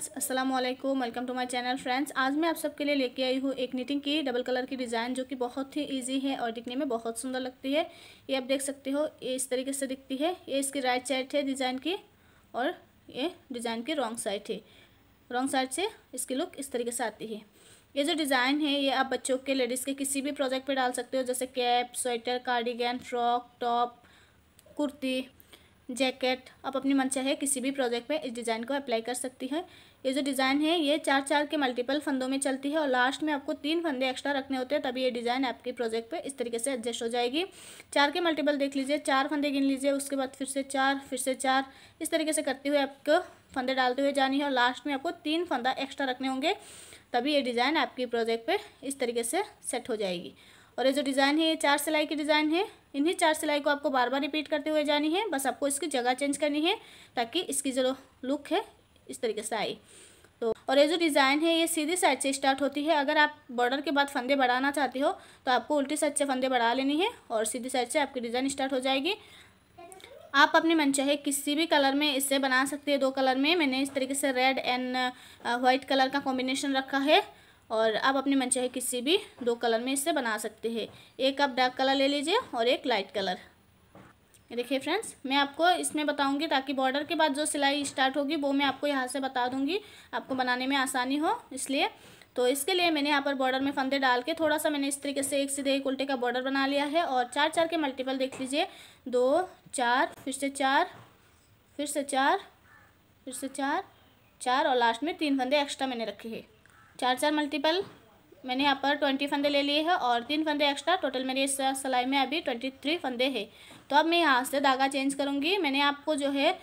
friends अस्सलाम वालेकुम welcome to my channel friends आज मैं आप सबके लिए लेके आई हूँ एक नीटिंग की डबल कलर की डिज़ाइन जो कि बहुत ही इजी है और दिखने में बहुत सुंदर लगती है ये आप देख सकते हो ये इस तरीके से दिखती है ये इसकी राइट साइड है डिज़ाइन की और ये डिज़ाइन की रॉन्ग साइड है रॉन्ग साइड से इसकी लुक इस तरीके से आती है ये जो डिज़ाइन है ये आप बच्चों के लेडीज़ के किसी भी प्रोजेक्ट पर डाल सकते हो जैसे cap sweater cardigan frock top kurti jacket आप अपनी मनचाहे किसी भी प्रोजेक्ट पे इस डिज़ाइन को अप्लाई कर सकती हैं ये जो डिज़ाइन है ये चार चार के मल्टीपल फंदों में चलती है और लास्ट में आपको तीन फंदे एक्स्ट्रा रखने होते हैं तभी ये डिज़ाइन आपके प्रोजेक्ट पे इस तरीके से एडजस्ट हो जाएगी चार के मल्टीपल देख लीजिए चार फंदे गिन लीजिए उसके बाद फिर से चार फिर से चार इस तरीके से करते हुए आपको फंदे डालते हुए जानी है और लास्ट में आपको तीन फंदा एक्स्ट्रा रखने होंगे तभी ये डिज़ाइन आपकी प्रोजेक्ट पर इस तरीके से सेट हो जाएगी और ये जो डिज़ाइन है ये चार सिलाई की डिज़ाइन है इन्हीं चार सिलाई को आपको बार बार रिपीट करते हुए जानी है बस आपको इसकी जगह चेंज करनी है ताकि इसकी जो लुक है इस तरीके से आई तो और ये जो डिज़ाइन है ये सीधी साइड से स्टार्ट होती है अगर आप बॉर्डर के बाद फंदे बढ़ाना चाहते हो तो आपको उल्टी साइड से फंदे बढ़ा लेनी है और सीधी साइड से आपकी डिज़ाइन स्टार्ट हो जाएगी आप अपने मनचाहे किसी भी कलर में इसे बना सकते हैं दो कलर में मैंने इस तरीके से रेड एंड वाइट कलर का कॉम्बिनेशन रखा है और आप अपने मनचाहे किसी भी दो कलर में इसे बना सकते हैं एक आप डार्क कलर ले लीजिए और एक लाइट कलर ये देखिए फ्रेंड्स मैं आपको इसमें बताऊंगी ताकि बॉर्डर के बाद जो सिलाई स्टार्ट होगी वो मैं आपको यहाँ से बता दूंगी आपको बनाने में आसानी हो इसलिए तो इसके लिए मैंने यहाँ पर बॉर्डर में फंदे डाल के थोड़ा सा मैंने इस तरीके से एक सीधे एक उल्टे का बॉर्डर बना लिया है और चार चार के मल्टीपल देख लीजिए दो चार फिर से चार फिर से चार फिर से चार चार और लास्ट में तीन फंदे एक्स्ट्रा मैंने रखे हैं चार चार मल्टीपल मैंने यहाँ पर ट्वेंटी फंदे ले लिए हैं और तीन फंदे एक्स्ट्रा टोटल मेरे इस सिलाई में अभी ट्वेंटी थ्री फंदे हैं तो अब मैं यहाँ से धागा चेंज करूँगी मैंने आपको जो है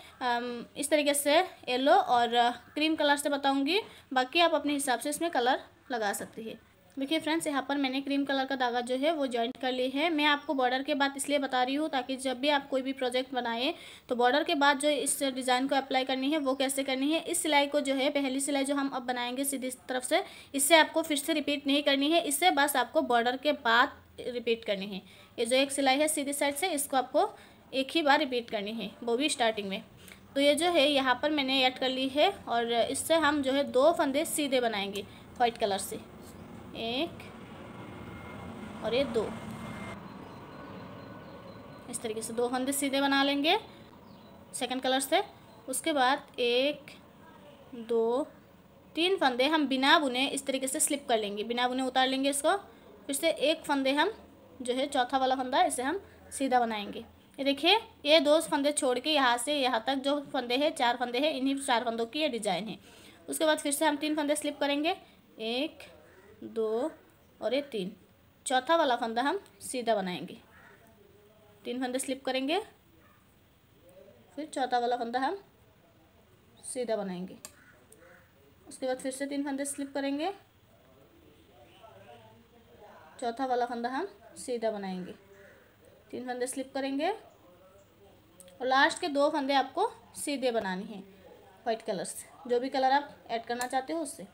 इस तरीके से येलो और क्रीम कलर से बताऊँगी बाकी आप अपने हिसाब से इसमें कलर लगा सकती है देखिए फ्रेंड्स यहाँ पर मैंने क्रीम कलर का धागा जो है वो जॉइंट कर ली है मैं आपको बॉर्डर के बाद इसलिए बता रही हूँ ताकि जब भी आप कोई भी प्रोजेक्ट बनाएं तो बॉर्डर के बाद जो इस डिज़ाइन को अप्लाई करनी है वो कैसे करनी है इस सिलाई को जो है पहली सिलाई जो हम अब बनाएंगे सीधी तरफ से इससे आपको फिर से रिपीट नहीं करनी है इससे बस आपको बॉर्डर के बाद रिपीट करनी है ये जो एक सिलाई है सीधी साइड से इसको आपको एक ही बार रिपीट करनी है वो भी स्टार्टिंग में तो ये जो है यहाँ पर मैंने ऐड कर ली है और इससे हम जो है दो फंदे सीधे बनाएंगे वाइट कलर से एक और ये दो इस तरीके से दो फंदे सीधे बना लेंगे सेकंड कलर से उसके बाद एक दो तीन फंदे हम बिना बुने इस तरीके से स्लिप कर लेंगे बिना बुने उतार लेंगे इसको फिर से एक फंदे हम जो है चौथा वाला फंदा इसे हम सीधा बनाएंगे ये देखिए ये दो फंदे छोड़ के यहाँ से यहाँ तक जो फंदे हैं चार फंदे हैं इन्हीं चार फंदों की ये डिज़ाइन है उसके बाद फिर से हम तीन फंदे स्लिप करेंगे एक दो और ये तीन चौथा वाला फंदा हम सीधा बनाएंगे तीन फंदे स्लिप करेंगे फिर चौथा वाला फंदा हम सीधा बनाएंगे उसके बाद फिर से तीन फंदे स्लिप करेंगे चौथा वाला फंदा हम सीधा बनाएंगे तीन फंदे स्लिप करेंगे और लास्ट के दो फंदे आपको सीधे बनानी हैं वाइट कलर से जो भी कलर आप ऐड करना चाहते हो उससे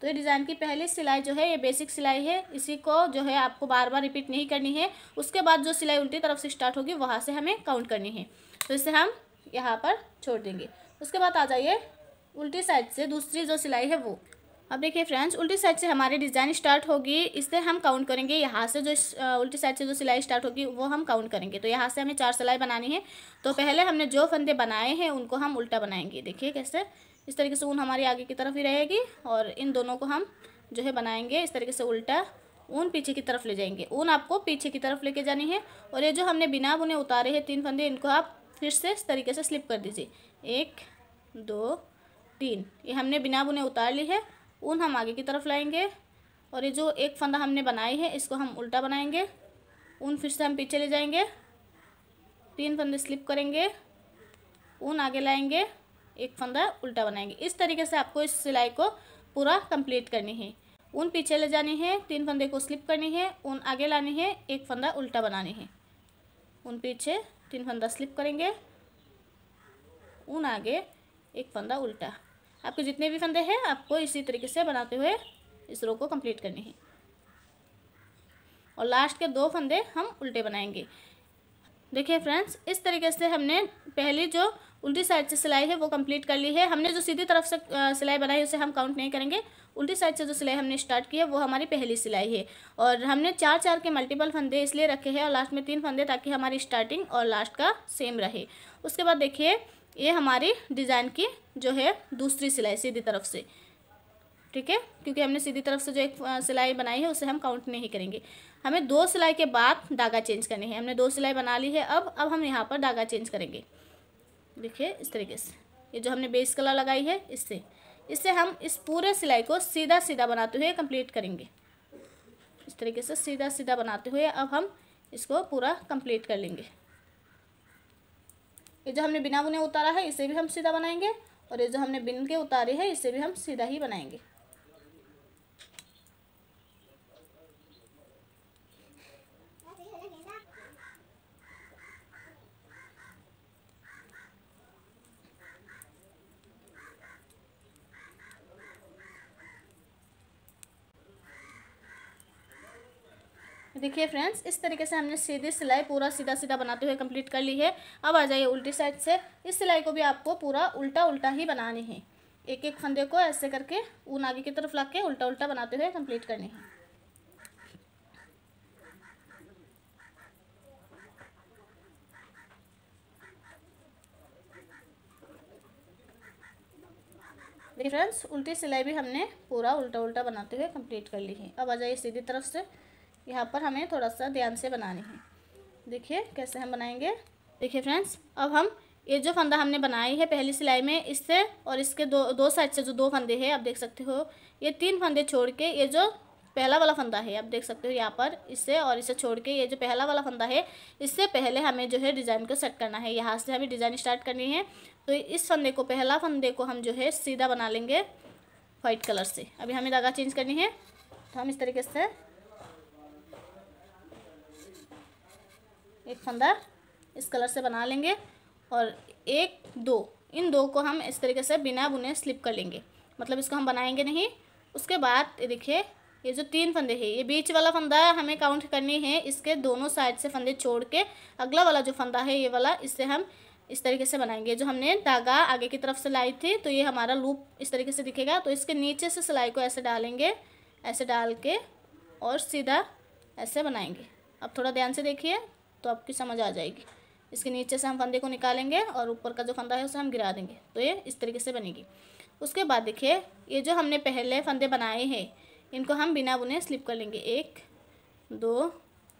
तो ये डिज़ाइन की पहली सिलाई जो है ये बेसिक सिलाई है इसी को जो है आपको बार बार रिपीट नहीं करनी है उसके बाद जो सिलाई उल्टी तरफ से स्टार्ट होगी वहाँ से हमें काउंट करनी है तो इसे हम यहाँ पर छोड़ देंगे उसके बाद आ जाइए उल्टी साइड से दूसरी जो सिलाई है वो अब देखिए फ्रेंड्स उल्टी साइड से हमारी डिज़ाइन स्टार्ट होगी इससे हम काउंट करेंगे यहाँ से जो उल्टी साइड से जो सिलाई स्टार्ट होगी वो हम काउंट करेंगे तो यहाँ से हमें चार सिलाई बनानी है तो पहले हमने जो फंदे बनाए हैं उनको हम उल्टा बनाएंगे देखिए कैसे इस तरीके से ऊन हमारी आगे की तरफ ही रहेगी और इन दोनों को हम जो है बनाएंगे इस तरीके से उल्टा ऊन पीछे की तरफ ले जाएंगे ऊन आपको पीछे की तरफ लेके जानी है और ये जो हमने बिना बुने उतारे हैं तीन फंदे इनको आप फिर से इस तरीके से स्लिप कर दीजिए एक दो तीन ये हमने बिना बुने उतार ली है ऊन हम आगे की तरफ लाएंगे और ये जो एक फंदा हमने बनाई है इसको हम उल्टा बनाएंगे ऊन फिर से हम पीछे ले जाएंगे तीन फंदे स्लिप करेंगे ऊन आगे लाएंगे एक फंदा उल्टा बनाएंगे इस तरीके से आपको इस सिलाई को पूरा कंप्लीट करनी है उन पीछे ले जानी है तीन फंदे को स्लिप करनी है उन आगे लानी है एक फंदा उल्टा बनानी है उन पीछे तीन फंदा स्लिप करेंगे उन आगे एक फंदा उल्टा आपके जितने भी फंदे हैं आपको इसी तरीके से बनाते हुए इस रो को कंप्लीट करनी है और लास्ट के दो फंदे हम उल्टे बनाएंगे देखिए फ्रेंड्स इस तरीके से हमने पहली जो उल्टी साइड से सिलाई है वो कंप्लीट कर ली है हमने जो सीधी तरफ से सिलाई बनाई उसे हम काउंट नहीं करेंगे उल्टी साइड से जो सिलाई हमने स्टार्ट की है वो हमारी पहली सिलाई है और हमने चार चार के मल्टीपल फंदे इसलिए रखे हैं और लास्ट में तीन फंदे ताकि हमारी स्टार्टिंग और लास्ट का सेम रहे उसके बाद देखिए ये हमारी डिज़ाइन की जो है दूसरी सिलाई सीधी तरफ से ठीक है क्योंकि हमने सीधी तरफ से जो एक सिलाई बनाई है उसे हम काउंट नहीं करेंगे हमें दो सिलाई के बाद धागा चेंज करनी है हमने दो सिलाई बना ली है अब अब हम यहाँ पर धागा चेंज करेंगे देखिए इस तरीके से ये जो हमने बेस कलर लगाई है इससे इससे हम इस पूरे सिलाई को सीधा सीधा बनाते हुए कंप्लीट करेंगे इस तरीके से सीधा सीधा बनाते हुए अब हम इसको पूरा कंप्लीट कर लेंगे ये जो हमने बिना बुने उतारा है इसे भी हम सीधा बनाएंगे और ये जो हमने बिन के उतारे है इसे भी हम सीधा ही बनाएंगे देखिए फ्रेंड्स इस तरीके से हमने सीधी सिलाई पूरा सीधा सीधा बनाते हुए कंप्लीट कर ली है अब आ जाइए उल्टी साइड से इस सिलाई को भी आपको पूरा उल्टा उल्टा ही बनानी है एक एक फंदे को ऐसे करके ऊन आगे की तरफ ला के उल्टा उल्टा बनाते हुए कंप्लीट करनी है देखिए फ्रेंड्स उल्टी सिलाई भी हमने पूरा उल्टा उल्टा बनाते हुए कंप्लीट कर ली है अब आ जाइए सीधी तरफ से यहाँ पर हमें थोड़ा सा ध्यान से बनाने हैं देखिए कैसे हम बनाएंगे देखिए फ्रेंड्स अब हम ये जो फंदा हमने बनाई है पहली सिलाई में इससे और इसके दो दो साइड से जो दो फंदे हैं आप देख सकते हो ये तीन फंदे छोड़ के ये जो पहला वाला फंदा है आप देख सकते हो यहाँ पर इससे और इसे छोड़ के ये जो पहला वाला फंदा है इससे पहले हमें जो है डिज़ाइन को सेट करना है यहाँ से हमें डिज़ाइन स्टार्ट करनी है तो इस फंदे को पहला फंदे को हम जो है सीधा बना लेंगे वाइट कलर से अभी हमें धागा चेंज करनी है तो हम इस तरीके से एक फंदा इस कलर से बना लेंगे और एक दो इन दो को हम इस तरीके से बिना बुने स्लिप कर लेंगे मतलब इसको हम बनाएंगे नहीं उसके बाद ये देखिए ये जो तीन फंदे हैं ये बीच वाला फंदा हमें काउंट करनी है इसके दोनों साइड से फंदे छोड़ के अगला वाला जो फंदा है ये वाला इससे हम इस तरीके से बनाएंगे जो हमने धागा आगे की तरफ से लाई थी तो ये हमारा लूप इस तरीके से दिखेगा तो इसके नीचे से सिलाई को ऐसे डालेंगे ऐसे डाल के और सीधा ऐसे बनाएंगे अब थोड़ा ध्यान से देखिए तो आपकी समझ आ जाएगी इसके नीचे से हम फंदे को निकालेंगे और ऊपर का जो फंदा है उसे हम गिरा देंगे तो ये इस तरीके से बनेगी उसके बाद देखिए ये जो हमने पहले फंदे बनाए हैं इनको हम बिना बुने स्लिप कर लेंगे एक दो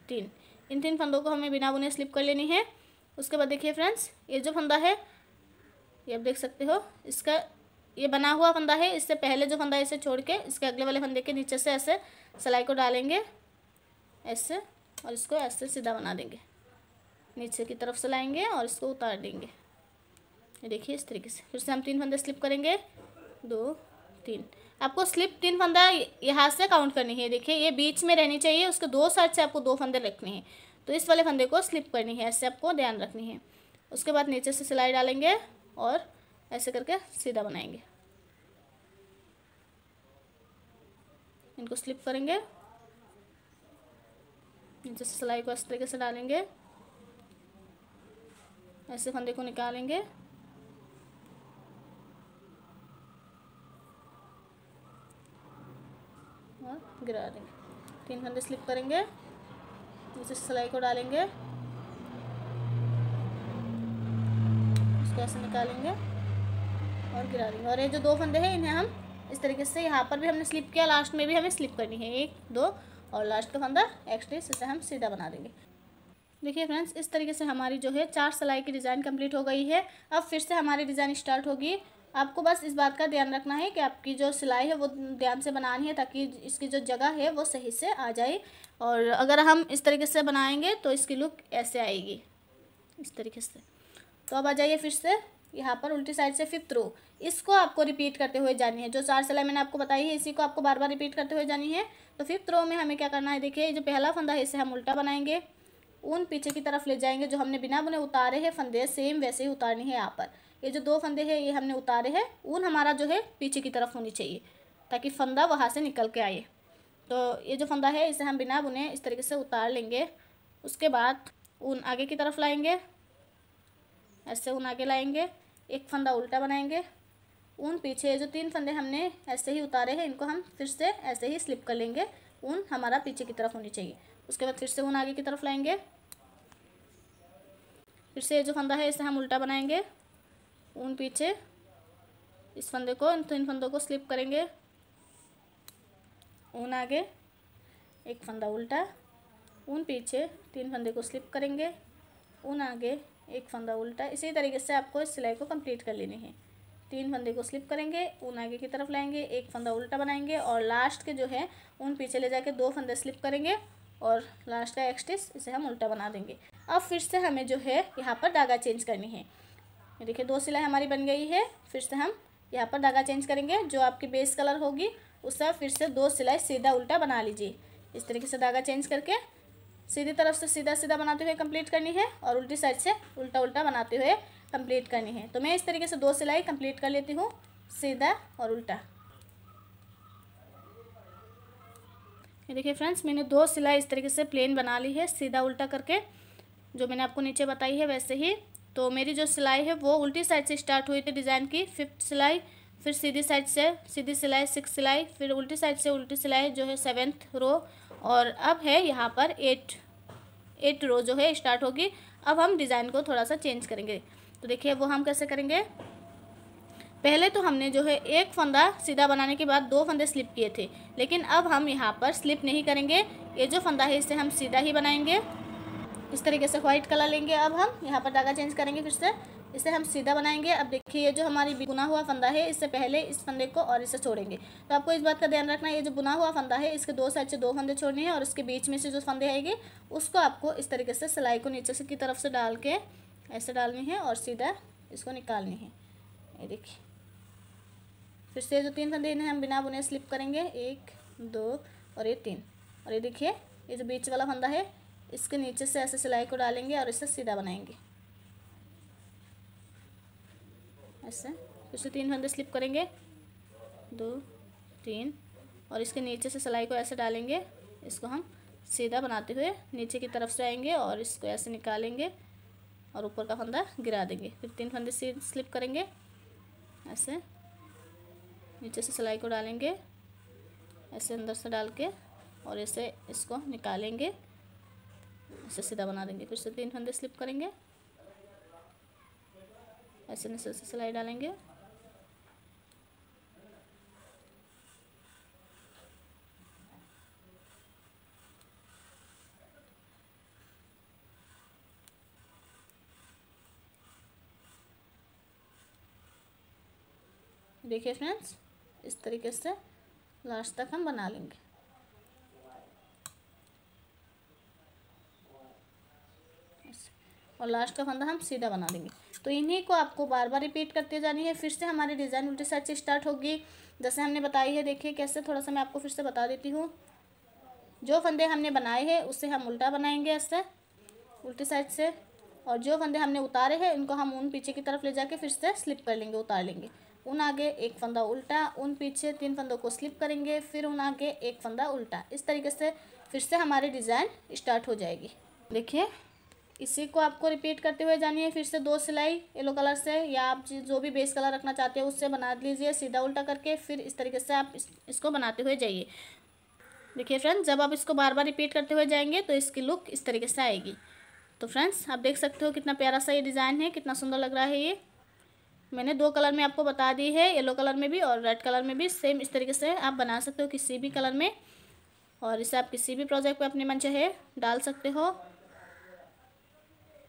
तीन इन तीन फंदों को हमें बिना बुने स्लिप कर लेनी है उसके बाद देखिए फ्रेंड्स ये जो फंदा है ये आप देख सकते हो इसका ये बना हुआ फंदा है इससे पहले जो फंदा है इसे छोड़ के इसके अगले वाले फंदे के नीचे से ऐसे सिलाई को डालेंगे ऐसे और इसको ऐसे सीधा बना देंगे नीचे की तरफ से लाएंगे और इसको उतार देंगे ये देखिए इस तरीके से फिर से हम तीन फंदे स्लिप करेंगे दो तीन आपको स्लिप तीन फंदा यहाँ से काउंट करनी है देखिए ये बीच में रहनी चाहिए उसके दो साइड से आपको दो फंदे रखने हैं तो इस वाले फंदे को स्लिप करनी है ऐसे आपको ध्यान रखनी है उसके बाद नीचे से सिलाई डालेंगे और ऐसे करके सीधा बनाएंगे इनको स्लिप करेंगे नीचे से सिलाई को इस तरीके से डालेंगे ऐसे फंदे को निकालेंगे और गिरा देंगे तीन फंदे स्लिप करेंगे नीचे सिलाई को डालेंगे उसको ऐसे निकालेंगे और गिरा देंगे और ये जो दो फंदे हैं इन्हें हम इस तरीके से यहाँ पर भी हमने स्लिप किया लास्ट में भी हमें स्लिप करनी है एक दो और लास्ट का फंदा एक्स्ट्रा इसे हम सीधा बना देंगे देखिए फ्रेंड्स इस तरीके से हमारी जो है चार सिलाई की डिज़ाइन कंप्लीट हो गई है अब फिर से हमारी डिज़ाइन स्टार्ट होगी आपको बस इस बात का ध्यान रखना है कि आपकी जो सिलाई है वो ध्यान से बनानी है ताकि इसकी जो जगह है वो सही से आ जाए और अगर हम इस तरीके से बनाएंगे तो इसकी लुक ऐसे आएगी इस तरीके से तो अब आ जाइए फिर से यहाँ पर उल्टी साइड से फिफ्थ रो इसको आपको रिपीट करते हुए जानी है जो चार सिलाई मैंने आपको बताई है इसी को आपको बार बार रिपीट करते हुए जानी है तो फिफ्थ रो में हमें क्या करना है देखिए जो पहला फंदा है इसे हम उल्टा बनाएंगे ऊन पीछे की तरफ ले जाएंगे जो हमने बिना बुने उतारे हैं फंदे सेम वैसे ही उतारनी है यहाँ पर ये जो दो फंदे हैं ये हमने उतारे हैं ऊन हमारा जो है पीछे की तरफ होनी चाहिए ताकि फंदा वहाँ से निकल के आए तो ये जो फंदा है इसे हम बिना बुने इस तरीके से उतार लेंगे उसके बाद ऊन आगे की तरफ लाएंगे ऐसे ऊन आगे लाएंगे एक फंदा उल्टा बनाएंगे ऊन पीछे जो तीन फंदे हमने ऐसे ही उतारे हैं इनको हम फिर से ऐसे ही स्लिप कर लेंगे ऊन हमारा पीछे की तरफ होनी चाहिए उसके बाद फिर से ऊन आगे की तरफ लाएंगे फिर से जो फंदा है इसे हम उल्टा बनाएंगे ऊन पीछे इस फंदे को इन तीन तो फंदों को स्लिप करेंगे ऊन आगे एक फंदा उल्टा ऊन पीछे तीन फंदे को स्लिप करेंगे ऊन आगे एक फंदा उल्टा इसी तरीके से आपको इस सिलाई को कंप्लीट कर लेनी है तीन फंदे को स्लिप करेंगे ऊन आगे की तरफ लाएंगे एक फंदा उल्टा बनाएंगे और लास्ट के जो है ऊन पीछे ले जाके दो फंदे स्लिप करेंगे और लास्ट का एक्सटेस इसे हम उल्टा बना देंगे अब फिर से हमें जो है यहाँ पर धागा चेंज करनी है देखिए दो सिलाई हमारी बन गई है फिर से हम यहाँ पर धागा चेंज करेंगे जो आपकी बेस कलर होगी उसका फिर से दो सिलाई सीधा उल्टा बना लीजिए इस तरीके से धागा चेंज करके सीधी तरफ से सीधा सीधा बनाते हुए कंप्लीट करनी है और उल्टी साइड से उल्टा उल्टा बनाते हुए कंप्लीट करनी है तो मैं इस तरीके से दो सिलाई कंप्लीट कर लेती हूँ सीधा और उल्टा ये देखिए फ्रेंड्स मैंने दो सिलाई इस तरीके से प्लेन बना ली है सीधा उल्टा करके जो मैंने आपको नीचे बताई है वैसे ही तो मेरी जो सिलाई है वो उल्टी साइड से स्टार्ट हुई थी डिज़ाइन की फिफ्थ सिलाई फिर सीधी साइड से सीधी सिलाई सिक्स सिलाई फिर उल्टी साइड से उल्टी सिलाई जो है सेवेंथ रो और अब है यहाँ पर एट एट रो जो है स्टार्ट होगी अब हम डिज़ाइन को थोड़ा सा चेंज करेंगे तो देखिए वो हम कैसे करेंगे पहले तो हमने जो है एक फंदा सीधा बनाने के बाद दो फंदे स्लिप किए थे लेकिन अब हम यहाँ पर स्लिप नहीं करेंगे ये जो फंदा है इसे हम सीधा ही बनाएंगे इस तरीके से वाइट कलर लेंगे अब हम यहाँ पर धागा चेंज करेंगे फिर से इसे हम सीधा बनाएंगे अब देखिए ये जो हमारी बुना हुआ फंदा है इससे पहले इस फंदे को और इसे छोड़ेंगे तो आपको इस बात का ध्यान रखना है ये जो बुना हुआ फंदा है इसके दो साइड से दो फंदे छोड़ने हैं और इसके बीच में से जो फंदे आएंगे उसको आपको इस तरीके से सिलाई को नीचे से की तरफ से डाल के ऐसे डालनी है और सीधा इसको निकालनी है ये देखिए फिर से जो तीन फंदे इन्हें हम बिना बुने स्लिप करेंगे एक दो और ये तीन और ये देखिए ये जो बीच वाला फंदा है इसके नीचे से ऐसे सिलाई को डालेंगे और इसे सीधा बनाएंगे ऐसे फिर से तीन फंदे स्लिप करेंगे दो तीन और इसके नीचे से सिलाई को ऐसे डालेंगे इसको हम सीधा बनाते हुए नीचे की तरफ से आएंगे और इसको ऐसे निकालेंगे और ऊपर का फंदा गिरा देंगे फिर तीन फंदे स्लिप करेंगे ऐसे नीचे से सिलाई को डालेंगे ऐसे अंदर से डाल के और ऐसे इसको निकालेंगे ऐसे सीधा बना देंगे फिर से तीन फंदे स्लिप करेंगे ऐसे नीचे से सिलाई डालेंगे देखिए फ्रेंड्स इस तरीके से लास्ट तक हम बना लेंगे और लास्ट का फंदा हम सीधा बना देंगे तो इन्हीं को आपको बार बार रिपीट करते जानी है फिर से हमारी डिज़ाइन उल्टी साइड से स्टार्ट होगी जैसे हमने बताई है देखिए कैसे थोड़ा सा मैं आपको फिर से बता देती हूँ जो फंदे हमने बनाए हैं उससे हम उल्टा बनाएंगे ऐसे उल्टी साइड से और जो फंदे हमने उतारे हैं उनको हम ऊन पीछे की तरफ ले जाके फिर से स्लिप कर लेंगे उतार लेंगे उन आगे एक फंदा उल्टा उन पीछे तीन फंदों को स्लिप करेंगे फिर उन आगे एक फंदा उल्टा इस तरीके से फिर से हमारी डिज़ाइन स्टार्ट हो जाएगी देखिए इसी को आपको रिपीट करते हुए जानिए फिर से दो सिलाई येलो कलर से या आप जो भी बेस कलर रखना चाहते हो उससे बना लीजिए सीधा उल्टा करके फिर इस तरीके से आप इस, इसको बनाते हुए जाइए देखिए फ्रेंड्स जब आप इसको बार बार रिपीट करते हुए जाएंगे तो इसकी लुक इस तरीके से आएगी तो फ्रेंड्स आप देख सकते हो कितना प्यारा सा ये डिज़ाइन है कितना सुंदर लग रहा है ये मैंने दो कलर में आपको बता दी है येलो कलर में भी और रेड कलर में भी सेम इस तरीके से आप बना सकते हो किसी भी कलर में और इसे आप किसी भी प्रोजेक्ट पे अपने मन चाहे डाल सकते हो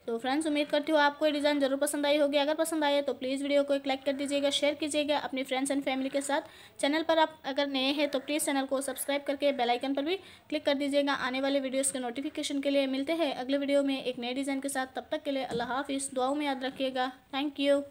तो फ्रेंड्स उम्मीद करती हूँ आपको ये डिज़ाइन जरूर पसंद आई होगी अगर पसंद आए तो प्लीज़ वीडियो को एक लाइक कर दीजिएगा शेयर कीजिएगा अपने फ्रेंड्स एंड फैमिली के साथ चैनल पर आप अगर नए हैं तो प्लीज़ चैनल को सब्सक्राइब करके बेल आइकन पर भी क्लिक कर दीजिएगा आने वाले वीडियोस के नोटिफिकेशन के लिए मिलते हैं अगले वीडियो में एक नए डिज़ाइन के साथ तब तक के लिए अल्लाह हाफिज़ दुआओं में याद रखिएगा थैंक यू